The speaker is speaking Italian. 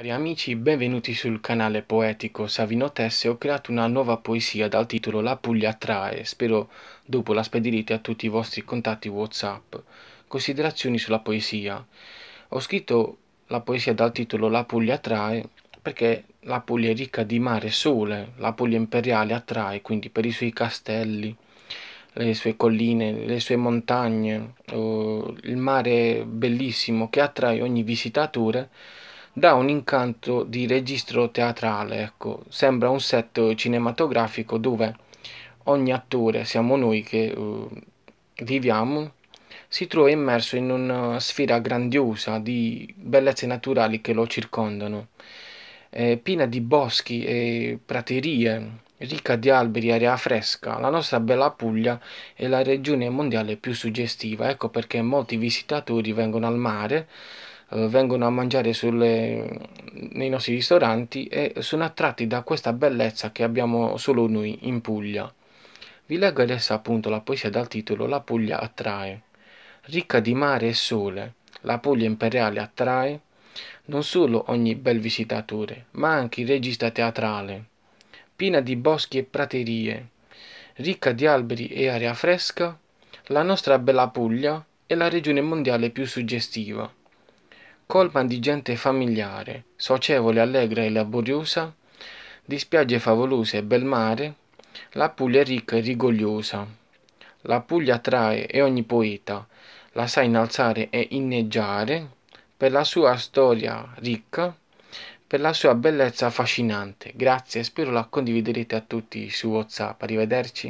Cari amici, benvenuti sul canale poetico Savino Tesse, ho creato una nuova poesia dal titolo La Puglia trae, spero dopo la spedirete a tutti i vostri contatti Whatsapp. Considerazioni sulla poesia. Ho scritto la poesia dal titolo La Puglia trae perché la Puglia è ricca di mare e sole, la Puglia imperiale attrae, quindi per i suoi castelli, le sue colline, le sue montagne, il mare bellissimo che attrae ogni visitatore dà un incanto di registro teatrale, ecco. sembra un set cinematografico dove ogni attore, siamo noi che uh, viviamo, si trova immerso in una sfera grandiosa di bellezze naturali che lo circondano, eh, piena di boschi e praterie, ricca di alberi e aria fresca, la nostra bella Puglia è la regione mondiale più suggestiva, ecco perché molti visitatori vengono al mare eh, vengono a mangiare sulle, nei nostri ristoranti e sono attratti da questa bellezza che abbiamo solo noi in Puglia. Vi leggo adesso appunto la poesia dal titolo La Puglia attrae. Ricca di mare e sole, la Puglia imperiale attrae non solo ogni bel visitatore, ma anche il regista teatrale, piena di boschi e praterie, ricca di alberi e aria fresca, la nostra bella Puglia è la regione mondiale più suggestiva colma di gente familiare, socievole, allegra e laboriosa, di spiagge favolose e bel mare, la Puglia è ricca e rigogliosa. La Puglia attrae e ogni poeta la sa innalzare e inneggiare per la sua storia ricca, per la sua bellezza affascinante. Grazie, spero la condividerete a tutti su WhatsApp. Arrivederci.